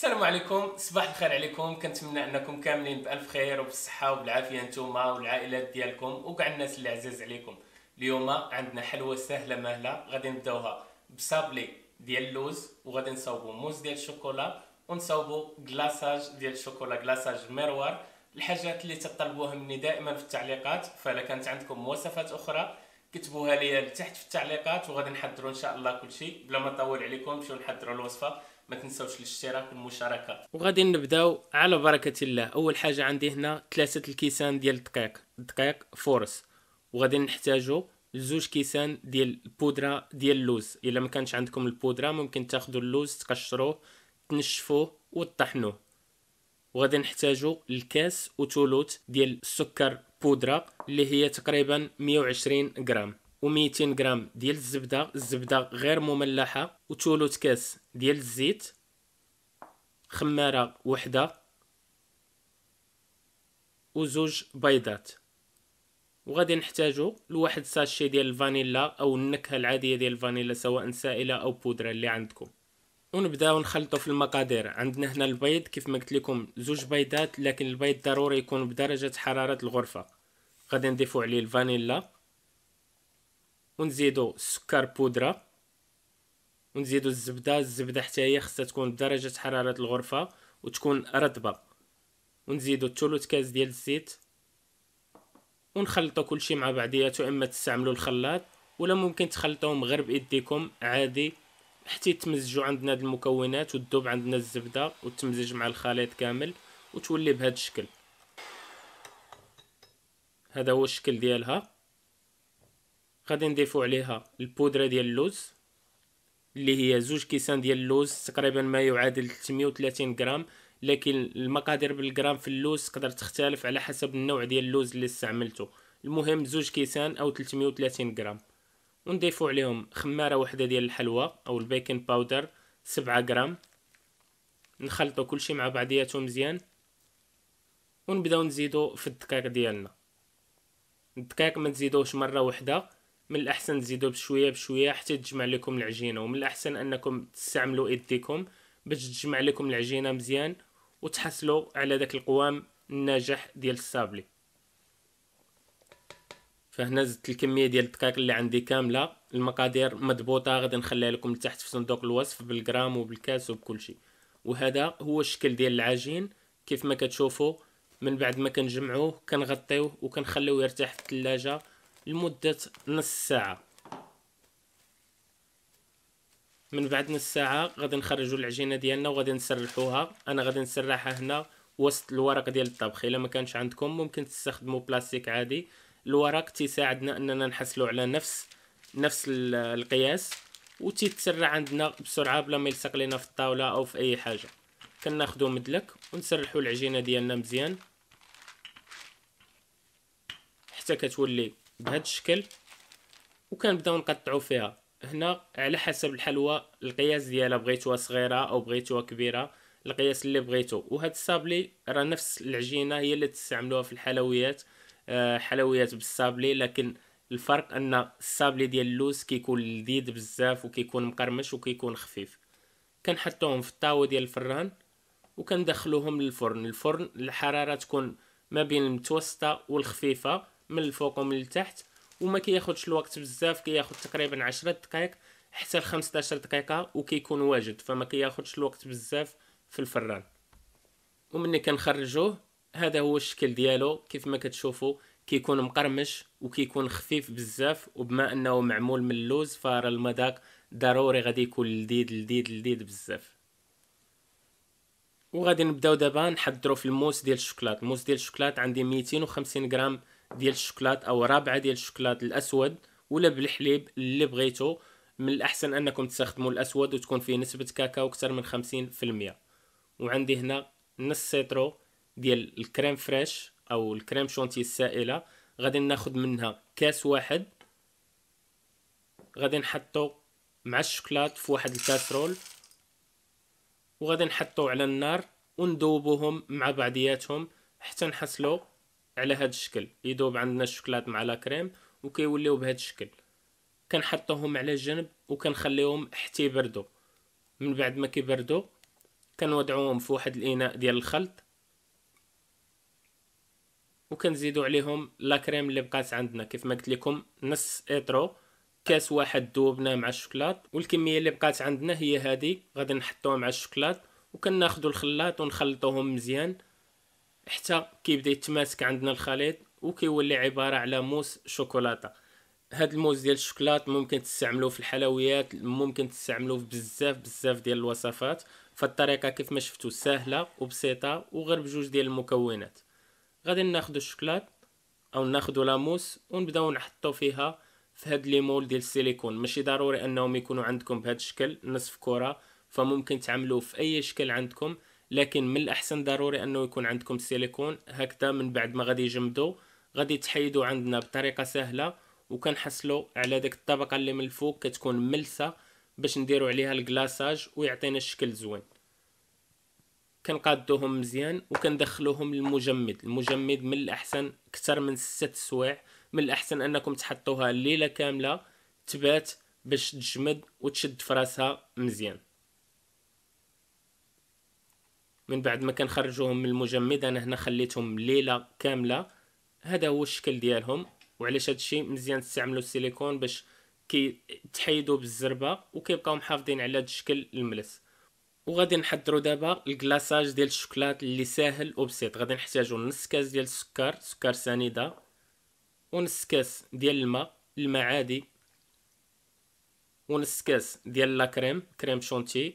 السلام عليكم صباح الخير عليكم كنتمنى انكم كاملين بالف خير وبالصحه وبالعافيه نتوما والعائلات ديالكم وكاع الناس اللي عزاز عليكم اليوم عندنا حلوه سهله مهله غادي نبداوها بصابلي ديال اللوز وغادي نصاوبو موز ديال الشوكولا ونصاوبو كلاصاج ديال الشوكولا كلاصاج ميروار الحاجات اللي تطلبوها مني دائما في التعليقات فلا كانت عندكم مواصفات اخرى كتبوها لي لتحت في التعليقات وغادي نحضروا ان شاء الله كل شيء بلا ما نطول عليكم نمشيو نحضروا الوصفه ما تنساوش الاشتراك والمشاركه وغادي نبداو على بركه الله اول حاجه عندي هنا ثلاثه الكيسان ديال الدقيق الدقيق فورس وغادي نحتاجو زوج كيسان ديال البودره ديال اللوز الا ما كانش عندكم البودره ممكن تاخذوا اللوز تقشروه تنشفوه وتطحنوه وغادي نحتاجو الكاس وثلث ديال السكر بودره اللي هي تقريبا 120 غرام و200 غرام ديال الزبده الزبده غير مملحه و وثلث كاس ديال الزيت خماره وحده و زوج بيضات وغادي نحتاجو لواحد ساشي ديال الفانيلا او النكهه العاديه ديال الفانيلا سواء سائله او بودره اللي عندكم ونبداو نخلطو في المقادير عندنا هنا البيض كيف ما قلت لكم زوج بيضات لكن البيض ضروري يكون بدرجه حراره الغرفه غادي نضيفو عليه الفانيلا ونزيدو السكر بودره ونزيدو الزبده الزبده حتى هي خصها تكون بدرجه حراره الغرفه وتكون رطبه ونزيدو ثلث كاس ديال الزيت ونخلطو كلشي مع بعضياتو اما تستعملوا الخلاط ولا ممكن تخلطوهم غير بايديكم عادي حتى تمزجو عندنا هاد المكونات وتذوب عندنا الزبده وتمزج مع الخليط كامل وتولي بهذا الشكل هذا هو الشكل ديالها غادي نضيفو عليها البودره ديال اللوز اللي هي زوج كيسان ديال اللوز تقريبا ما يعادل 330 غرام لكن المقادير بالغرام في اللوز تقدر تختلف على حسب النوع ديال اللوز اللي استعملته المهم زوج كيسان او 330 غرام ونضيفو عليهم خماره واحده ديال الحلوى او البيكنج باودر 7 غرام نخلطو كلشي مع بعضياته مزيان ونبداو نزيدو في الدقيق ديالنا الدقيق ما تزيدوش مره واحده من الأحسن تزيدوا بشوية بشوية حتى تجمع لكم العجينة ومن الأحسن أنكم تستعملوا إيديكم باش تجمع لكم العجينة مزيان وتحصلوا على داك القوام الناجح ديال الصابلي فهنا زدت الكميه ديال الدقيق اللي عندي كامله المقادير مضبوطه غادي نخليها لكم لتحت في صندوق الوصف بالجرام وبالكاس وبكل شيء وهذا هو الشكل ديال العجين كيف ما كتشوفوا من بعد ما كنجمعوه كنغطيوه وكنخليوه يرتاح في الثلاجه لمدة نص ساعة من بعد نص ساعة غادي نخرجوا العجينة ديالنا وغادي نسرحوها انا غادي نسرحها هنا وسط الورق ديال الطبخ الا ما كانش عندكم ممكن تستخدموا بلاستيك عادي الورق تيساعدنا اننا نحصلوا على نفس نفس القياس وتتسرع عندنا بسرعه بلا ما يلصق لينا في الطاوله او في اي حاجه كناخدو مدلك ونسرحوا العجينه ديالنا مزيان حتى كتولي بهذا الشكل وكنبداو نقطعو فيها هنا على حسب الحلوى القياس ديالها بغيتوها صغيره او بغيتوها كبيره القياس اللي بغيتو وهاد الصابلي راه نفس العجينه هي اللي تستعملوها في الحلويات آه، حلويات بالصابلي لكن الفرق ان الصابلي ديال اللوز كيكون لذيذ بزاف وكيكون مقرمش وكيكون خفيف كنحطوهم في الطاوه ديال الفران وكندخلوهم للفرن الفرن الحراره تكون ما بين المتوسطه والخفيفه من الفوق ومن التحت وما كياخذش الوقت بزاف كياخذ تقريبا 10 دقائق حتى ل 15 دقيقه وكيكون واجد فما كياخذش الوقت بزاف في الفران ومني كنخرجوه هذا هو الشكل ديالو كيف ما كتشوفوا كيكون مقرمش وكيكون خفيف بزاف وبما انه معمول من اللوز فار المذاق ضروري غادي يكون لذيذ لذيذ لذيذ بزاف وغادي نبداو دابا نحضروا في الموس ديال الشوكولات الموس ديال الشوكولات عندي 250 غرام ديال الشوكولات او رابعه ديال الشوكولات الاسود ولا بالحليب اللي بغيتو من الاحسن انكم تستخدموا الاسود وتكون فيه نسبه كاكاو اكثر من 50% وعندي هنا نص سيترو ديال الكريم فريش او الكريم شونتي السائله غادي ناخد منها كاس واحد غادي نحطو مع الشوكولات في واحد الكاسرول وغادي نحطو على النار وندوبوهم مع بعضياتهم حتى نحصلو على هذا الشكل يذوب عندنا الشوكولات مع لا كريم وكيوليو بهذا الشكل كنحطوهم على جنب وكنخليهم حتى يبردوا من بعد ما كيبردوا كنوضعوهم في واحد الاناء ديال الخلط وكنزيدو عليهم لا كريم اللي بقات عندنا كيف ما قلت لكم نص ايترو كاس واحد دوبنا مع الشوكولات والكميه اللي بقات عندنا هي هذه غادي نحطوها مع الشوكولات وكناخذوا الخلاط ونخلطوهم مزيان حتى كيبدا يتماسك عندنا الخليط وكيولي عباره على موس شوكولاته هاد الموز ديال الشوكولات ممكن تستعملوه في الحلويات ممكن تستعملوه في بزاف بزاف ديال الوصفات فالطريقه كيف ما شفتوا سهله وبسيطه وغير بجوج ديال المكونات غادي ناخذ الشوكولات او ناخذ لاموس ونبداو نحطو فيها في هاد لي مول ديال السيليكون ماشي ضروري انهم يكونوا عندكم بهذا الشكل نصف كره فممكن تعملوه في اي شكل عندكم لكن من الأحسن ضروري أنه يكون عندكم السيليكون هكذا من بعد ما غادي يجمدوا غادي تحيدوا عندنا بطريقة سهلة وكنحصلوا على داك الطبقة اللي من الفوق كتكون ملسة باش نديروا عليها الكلاصاج ويعطينا الشكل زوين كنقادوهم مزيان وكندخلوهم للمجمد المجمد من الاحسن اكثر من 6 سوايع من الاحسن انكم تحطوها ليله كامله تبات باش تجمد وتشد فراسها مزيان من بعد ما كنخرجوهم من المجمد انا هنا خليتهم ليله كامله هذا هو الشكل ديالهم وعلاش هادشي مزيان تستعملوا السيليكون باش تحيدوا بالزربه وكيبقاو محافظين على هاد الشكل الملس وغادي نحضروا دابا الكلاصاج ديال الشوكولات اللي ساهل وبسيط غادي نحتاجوا نص كاس ديال السكر سكر سنيده ونص كاس ديال الماء الماء عادي ونص كاس ديال لا كريم كريم شونتي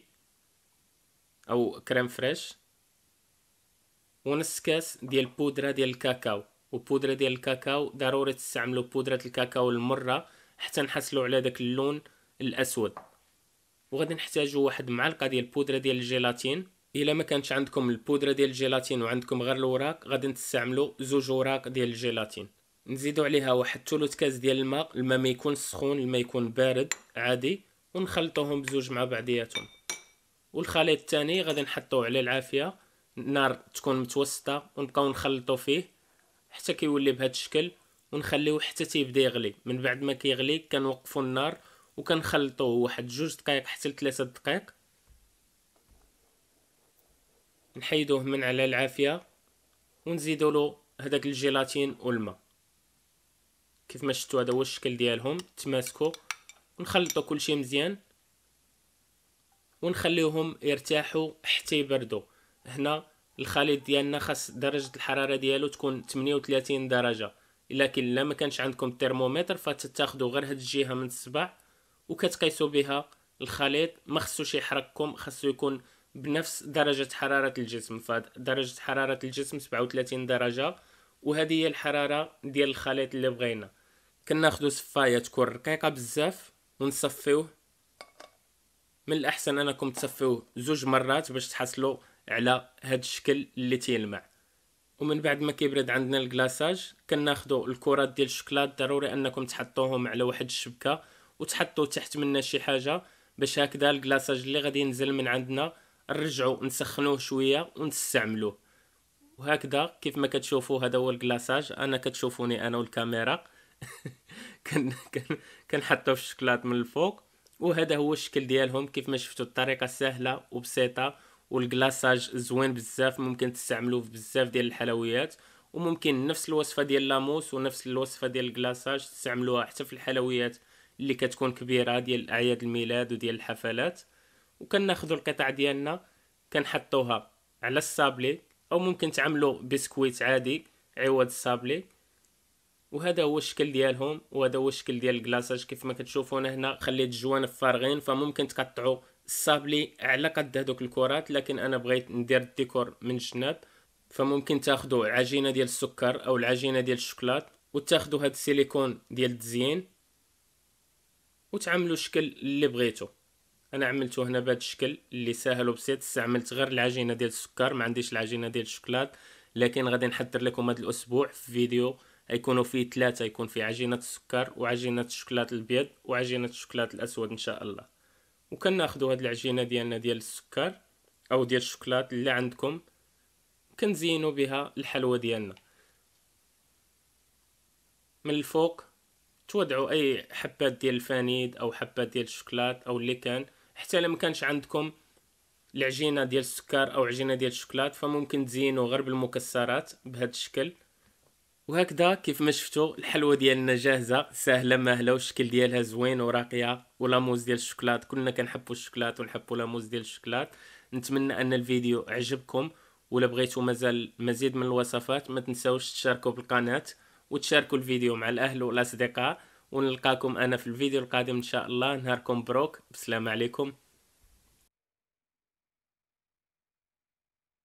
او كريم فريش ونص كاس ديال البودره ديال الكاكاو وبودره ديال الكاكاو ضروري تستعملوا بودره الكاكاو المره حتى نحصلوا على داك اللون الاسود وغادي نحتاجوا واحد معلقه ديال البودره ديال الجيلاتين الا ما كانتش عندكم البودره ديال الجيلاتين وعندكم غير الوراق غادي تستعملوا زوج وراق ديال الجيلاتين نزيدوا عليها واحد ثلث كاس ديال الماء الماء ما يكون سخون الماء يكون بارد عادي ونخلطوهم بزوج مع بعضياتهم والخليط الثاني غادي نحطوه على العافيه النار تكون متوسطه ونبقاو نخلطو فيه حتى كيولي بهذا الشكل ونخليه حتى تيبدا يغلي من بعد ما كيغلي كنوقفوا النار وكنخلطوه واحد جوج دقائق حتى لثلاثة دقائق نحيدوه من على العافيه ونزيدو له هذاك الجيلاتين والماء كيف ما شفتوا هذا هو الشكل ديالهم تماسكوا ونخلطوا كلشي مزيان ونخليهم يرتاحوا حتى يبردوا هنا الخليط ديالنا خاص درجه الحراره ديالو تكون 38 درجه لكن كان لا ما كانش عندكم الترمومتر فتاخذوا غير هاد الجهه من الصباع وكتقيسوا بها الخليط ما خصوش يحرككم خصو يكون بنفس درجه حراره الجسم فدرجه حراره الجسم 37 درجه وهذه هي الحراره ديال الخليط اللي بغينا كناخدو صفايه تكون رقيقه بزاف ونصفيوه من الاحسن انكم تصفيوه زوج مرات باش تحصلوا على هاد الشكل اللي تيلمع ومن بعد ما كيبرد عندنا الكلاصاج كناخدو الكرات ديال الشوكولات ضروري انكم تحطوهم على واحد الشبكه وتحطوا تحت منها شي حاجه باش هكذا الكلاصاج اللي غادي ينزل من عندنا نرجعو نسخنوه شويه ونستعملوه وهكذا كيف ما كتشوفوا هذا هو الكلاصاج انا كتشوفوني انا والكاميرا كن كنحطو في الشكلاط من الفوق وهذا هو الشكل ديالهم كيف ما شفتوا الطريقه سهله وبسيطه والكلاصاج زوين بزاف ممكن تستعملوه في بزاف ديال الحلويات وممكن نفس الوصفه ديال لاموس ونفس الوصفه ديال الكلاصاج تستعملوها حتى في الحلويات اللي كتكون كبيره ديال اعياد الميلاد وديال الحفلات وكناخذوا القطع ديالنا كنحطوها على الصابلي او ممكن تعملوا بسكويت عادي عوض الصابلي وهذا هو الشكل ديالهم وهذا هو الشكل ديال الكلاصاج كيف ما كتشوفون هنا خليت الجوانب فارغين فممكن تقطعوا صابلي على قد هذوك الكرات لكن انا بغيت ندير الديكور من جناب فممكن تاخذوا العجينه ديال السكر او العجينه ديال الشوكولات وتاخذوا هاد السيليكون ديال التزيين وتعملوا الشكل اللي بغيتو انا عملته هنا بهذا الشكل اللي ساهل وبسيط استعملت غير العجينه ديال السكر ما عنديش العجينه ديال الشوكولات لكن غادي نحضر لكم هذا الاسبوع في فيديو يكونوا فيه ثلاثه يكون فيه عجينه السكر وعجينه الشوكولات الابيض وعجينه الشوكولات الاسود ان شاء الله وكناخذوا هاد العجينه ديالنا ديال السكر او ديال الشوكولات اللي عندكم كنزينوا بها الحلوى ديالنا من الفوق تودعوا اي حبات ديال الفانيد او حبات ديال الشوكولات او اللي كان حتى لما كانش عندكم العجينه ديال السكر او عجينه ديال الشوكولات فممكن تزينوا غير بالمكسرات بهذا الشكل وهكذا كيف ما شفتوا الحلوه ديالنا جاهزه سهله ماهله والشكل ديالها زوين وراقيه موز ديال الشوكولات كلنا كنحبوا الشوكولات ونحبوا لاموز ديال الشوكولات نتمنى ان الفيديو عجبكم ولا بغيتوا مازال مزيد من الوصفات ما تنساوش تشاركوا بالقناه وتشاركوا الفيديو مع الاهل والاصدقاء ونلقاكم انا في الفيديو القادم ان شاء الله نهاركم بروك بسلام عليكم